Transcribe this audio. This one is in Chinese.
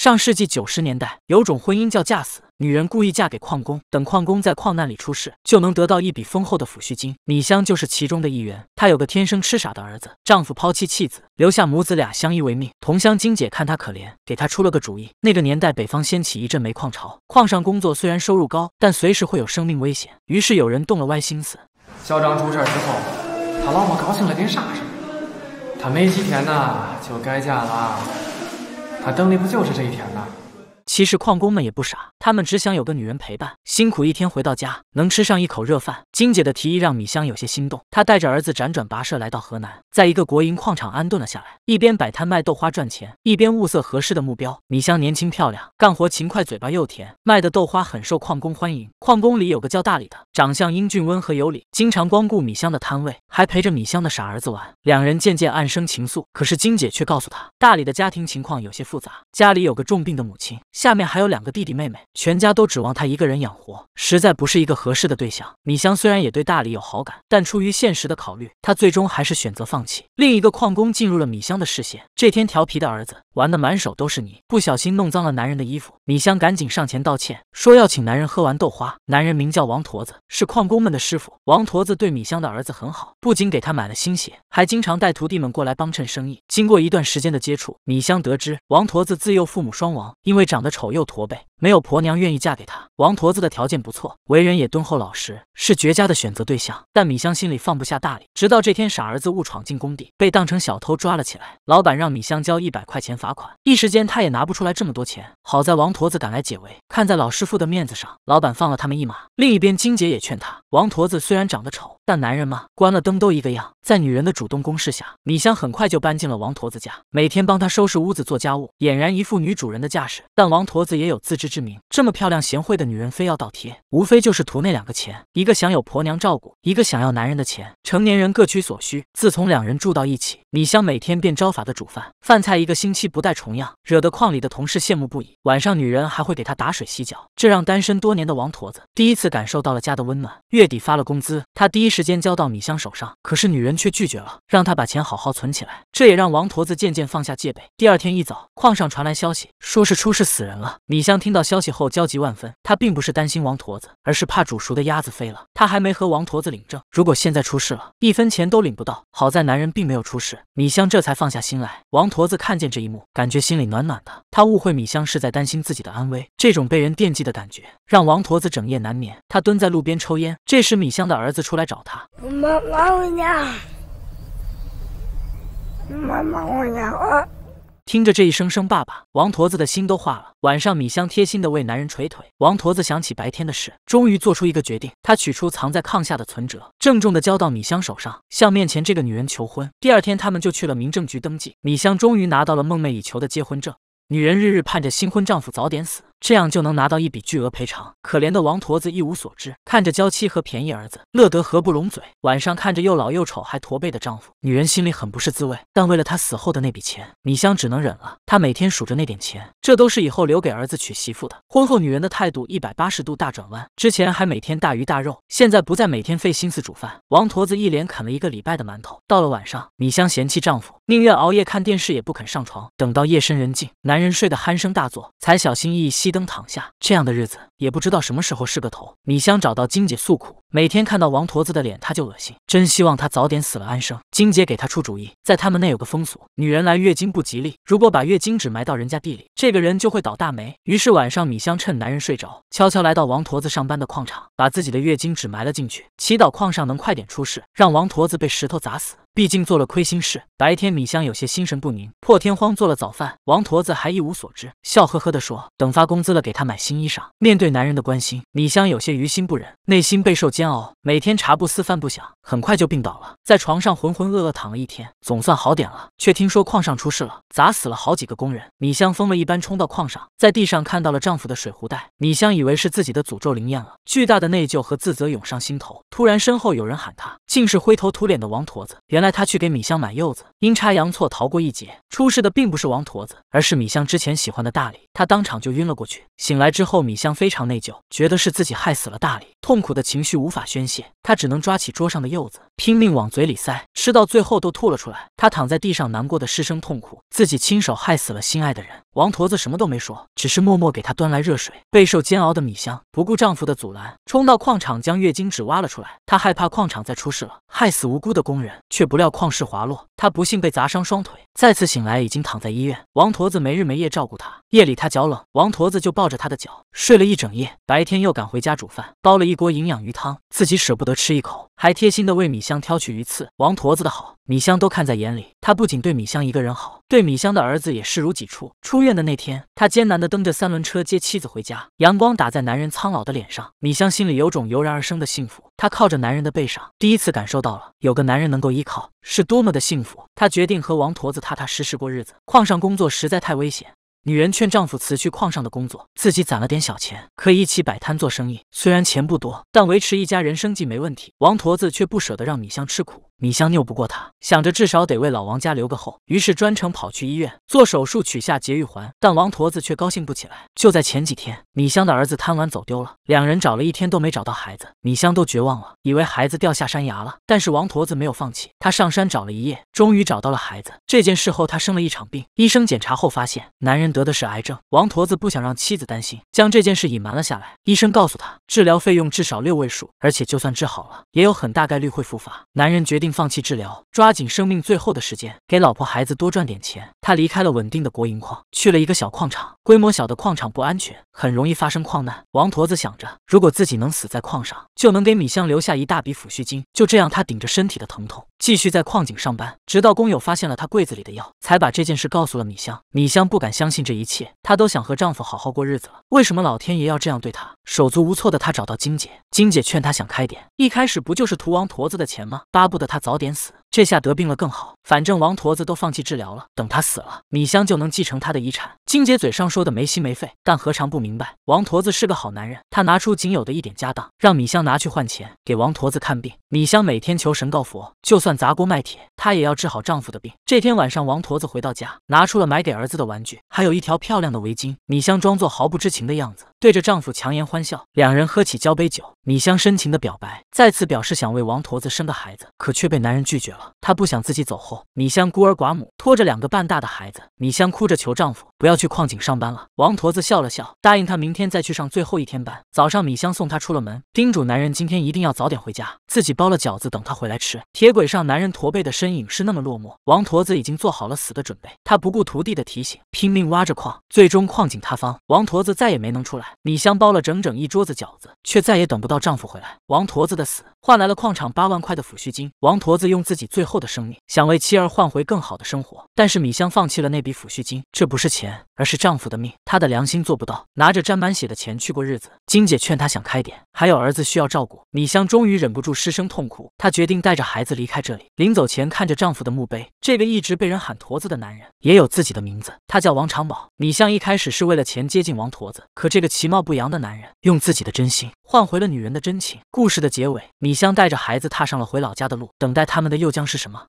上世纪九十年代，有种婚姻叫“嫁死”，女人故意嫁给矿工，等矿工在矿难里出事，就能得到一笔丰厚的抚恤金。米香就是其中的一员。她有个天生痴傻的儿子，丈夫抛妻弃子，留下母子俩相依为命。同乡金姐看她可怜，给她出了个主意。那个年代，北方掀起一阵煤矿潮，矿上工作虽然收入高，但随时会有生命危险。于是有人动了歪心思。小张出事之后，他老婆高兴得跟啥似的。他没几天呐，就改嫁了。他登的不就是这一天吗？其实矿工们也不傻，他们只想有个女人陪伴，辛苦一天回到家能吃上一口热饭。金姐的提议让米香有些心动，她带着儿子辗转跋涉来到河南，在一个国营矿场安顿了下来，一边摆摊卖豆花赚钱，一边物色合适的目标。米香年轻漂亮，干活勤快，嘴巴又甜，卖的豆花很受矿工欢迎。矿工里有个叫大李的，长相英俊温和有礼，经常光顾米香的摊位，还陪着米香的傻儿子玩，两人渐渐暗生情愫。可是金姐却告诉他，大李的家庭情况有些复杂，家里有个重病的母亲。下面还有两个弟弟妹妹，全家都指望他一个人养活，实在不是一个合适的对象。米香虽然也对大理有好感，但出于现实的考虑，他最终还是选择放弃。另一个矿工进入了米香的视线。这天，调皮的儿子玩的满手都是泥，不小心弄脏了男人的衣服。米香赶紧上前道歉，说要请男人喝完豆花。男人名叫王驼子，是矿工们的师傅。王驼子对米香的儿子很好，不仅给他买了新鞋，还经常带徒弟们过来帮衬生意。经过一段时间的接触，米香得知王驼子自幼父母双亡，因为长得。丑又驼背。没有婆娘愿意嫁给他。王驼子的条件不错，为人也敦厚老实，是绝佳的选择对象。但米香心里放不下大礼，直到这天，傻儿子误闯进工地，被当成小偷抓了起来。老板让米香交一百块钱罚款，一时间他也拿不出来这么多钱。好在王驼子赶来解围，看在老师傅的面子上，老板放了他们一马。另一边，金姐也劝他，王驼子虽然长得丑，但男人嘛，关了灯都一个样。在女人的主动攻势下，米香很快就搬进了王驼子家，每天帮他收拾屋子、做家务，俨然一副女主人的架势。但王驼子也有自知。之名这么漂亮贤惠的女人非要倒贴，无非就是图那两个钱，一个想有婆娘照顾，一个想要男人的钱。成年人各取所需。自从两人住到一起，米香每天变招法的煮饭，饭菜一个星期不带重样，惹得矿里的同事羡慕不已。晚上女人还会给他打水洗脚，这让单身多年的王驼子第一次感受到了家的温暖。月底发了工资，他第一时间交到米香手上，可是女人却拒绝了，让他把钱好好存起来。这也让王驼子渐渐放下戒备。第二天一早，矿上传来消息，说是出事死人了。米香听到。到消息后焦急万分，他并不是担心王驼子，而是怕煮熟的鸭子飞了。他还没和王驼子领证，如果现在出事了，一分钱都领不到。好在男人并没有出事，米香这才放下心来。王驼子看见这一幕，感觉心里暖暖的。他误会米香是在担心自己的安危，这种被人惦记的感觉让王驼子整夜难眠。他蹲在路边抽烟，这时米香的儿子出来找他。妈妈我娘，妈妈我娘啊。听着这一声声“爸爸”，王驼子的心都化了。晚上，米香贴心的为男人捶腿。王驼子想起白天的事，终于做出一个决定。他取出藏在炕下的存折，郑重的交到米香手上，向面前这个女人求婚。第二天，他们就去了民政局登记。米香终于拿到了梦寐以求的结婚证。女人日日盼着新婚丈夫早点死。这样就能拿到一笔巨额赔偿。可怜的王驼子一无所知，看着娇妻和便宜儿子，乐得合不拢嘴。晚上看着又老又丑还驼背的丈夫，女人心里很不是滋味。但为了他死后的那笔钱，米香只能忍了。她每天数着那点钱，这都是以后留给儿子娶媳妇的。婚后，女人的态度一百八十度大转弯，之前还每天大鱼大肉，现在不再每天费心思煮饭。王驼子一连啃了一个礼拜的馒头。到了晚上，米香嫌弃丈夫，宁愿熬夜看电视也不肯上床。等到夜深人静，男人睡得鼾声大作，才小心翼翼。吸。一灯躺下，这样的日子也不知道什么时候是个头。米香找到金姐诉苦，每天看到王驼子的脸，她就恶心，真希望他早点死了安生。金姐给他出主意，在他们那有个风俗，女人来月经不吉利，如果把月经纸埋到人家地里，这个人就会倒大霉。于是晚上，米香趁男人睡着，悄悄来到王驼子上班的矿场，把自己的月经纸埋了进去，祈祷矿上能快点出事，让王驼子被石头砸死。毕竟做了亏心事，白天米香有些心神不宁，破天荒做了早饭。王驼子还一无所知，笑呵呵地说：“等发工资了，给他买新衣裳。”面对男人的关心，米香有些于心不忍，内心备受煎熬，每天茶不思饭不想，很快就病倒了，在床上浑浑噩噩躺了一天，总算好点了，却听说矿上出事了，砸死了好几个工人。米香疯了一般冲到矿上，在地上看到了丈夫的水壶带，米香以为是自己的诅咒灵验了，巨大的内疚和自责涌上心头。突然，身后有人喊他，竟是灰头土脸的王驼子。原来。他去给米香买柚子，阴差阳错逃过一劫。出事的并不是王驼子，而是米香之前喜欢的大李，他当场就晕了过去。醒来之后，米香非常内疚，觉得是自己害死了大李，痛苦的情绪无法宣泄，他只能抓起桌上的柚子，拼命往嘴里塞，吃到最后都吐了出来。他躺在地上，难过的失声痛哭，自己亲手害死了心爱的人。王驼子什么都没说，只是默默给他端来热水。备受煎熬的米香不顾丈夫的阻拦，冲到矿场将月经纸挖了出来。她害怕矿场再出事了，害死无辜的工人。却不料矿石滑落，她不幸被砸伤双腿。再次醒来，已经躺在医院。王驼子没日没夜照顾她，夜里她脚冷，王驼子就抱着她的脚睡了一整夜。白天又赶回家煮饭，煲了一锅营养鱼汤，自己舍不得吃一口，还贴心的为米香挑去鱼刺。王驼子的好，米香都看在眼里。他不仅对米香一个人好。对米香的儿子也视如己出。出院的那天，他艰难地蹬着三轮车接妻子回家。阳光打在男人苍老的脸上，米香心里有种油然而生的幸福。她靠着男人的背上，第一次感受到了有个男人能够依靠是多么的幸福。她决定和王驼子踏踏实实过日子。矿上工作实在太危险，女人劝丈夫辞去矿上的工作，自己攒了点小钱，可以一起摆摊做生意。虽然钱不多，但维持一家人生计没问题。王驼子却不舍得让米香吃苦。米香拗不过他，想着至少得为老王家留个后，于是专程跑去医院做手术取下节育环。但王驼子却高兴不起来。就在前几天，米香的儿子贪玩走丢了，两人找了一天都没找到孩子，米香都绝望了，以为孩子掉下山崖了。但是王驼子没有放弃，他上山找了一夜，终于找到了孩子。这件事后，他生了一场病，医生检查后发现男人得的是癌症。王驼子不想让妻子担心，将这件事隐瞒了下来。医生告诉他，治疗费用至少六位数，而且就算治好了，也有很大概率会复发。男人决定。放弃治疗，抓紧生命最后的时间，给老婆孩子多赚点钱。他离开了稳定的国营矿，去了一个小矿场。规模小的矿场不安全，很容易发生矿难。王驼子想着，如果自己能死在矿上，就能给米香留下一大笔抚恤金。就这样，他顶着身体的疼痛。继续在矿井上班，直到工友发现了她柜子里的药，才把这件事告诉了米香。米香不敢相信这一切，她都想和丈夫好好过日子了，为什么老天爷要这样对她？手足无措的她找到金姐，金姐劝她想开点，一开始不就是图王驼子的钱吗？巴不得他早点死。这下得病了更好，反正王驼子都放弃治疗了，等他死了，米香就能继承他的遗产。金姐嘴上说的没心没肺，但何尝不明白王驼子是个好男人？他拿出仅有的一点家当，让米香拿去换钱，给王驼子看病。米香每天求神告佛，就算砸锅卖铁。她也要治好丈夫的病。这天晚上，王驼子回到家，拿出了买给儿子的玩具，还有一条漂亮的围巾。米香装作毫不知情的样子，对着丈夫强颜欢笑。两人喝起交杯酒，米香深情的表白，再次表示想为王驼子生个孩子，可却被男人拒绝了。她不想自己走后，米香孤儿寡母，拖着两个半大的孩子。米香哭着求丈夫不要去矿井上班了。王驼子笑了笑，答应他明天再去上最后一天班。早上，米香送他出了门，叮嘱男人今天一定要早点回家，自己包了饺子等他回来吃。铁轨上，男人驼背的身。影是那么落寞，王驼子已经做好了死的准备，他不顾徒弟的提醒，拼命挖着矿，最终矿井塌方，王驼子再也没能出来。米香包了整整一桌子饺子，却再也等不到丈夫回来。王驼子的死换来了矿场八万块的抚恤金，王驼子用自己最后的生命想为妻儿换回更好的生活，但是米香放弃了那笔抚恤金，这不是钱，而是丈夫的命，她的良心做不到拿着沾满血的钱去过日子。金姐劝她想开点，还有儿子需要照顾，米香终于忍不住失声痛哭，她决定带着孩子离开这里。临走前看。看着丈夫的墓碑，这个一直被人喊“驼子”的男人，也有自己的名字，他叫王长宝。米香一开始是为了钱接近王驼子，可这个其貌不扬的男人，用自己的真心换回了女人的真情。故事的结尾，米香带着孩子踏上了回老家的路，等待他们的又将是什么？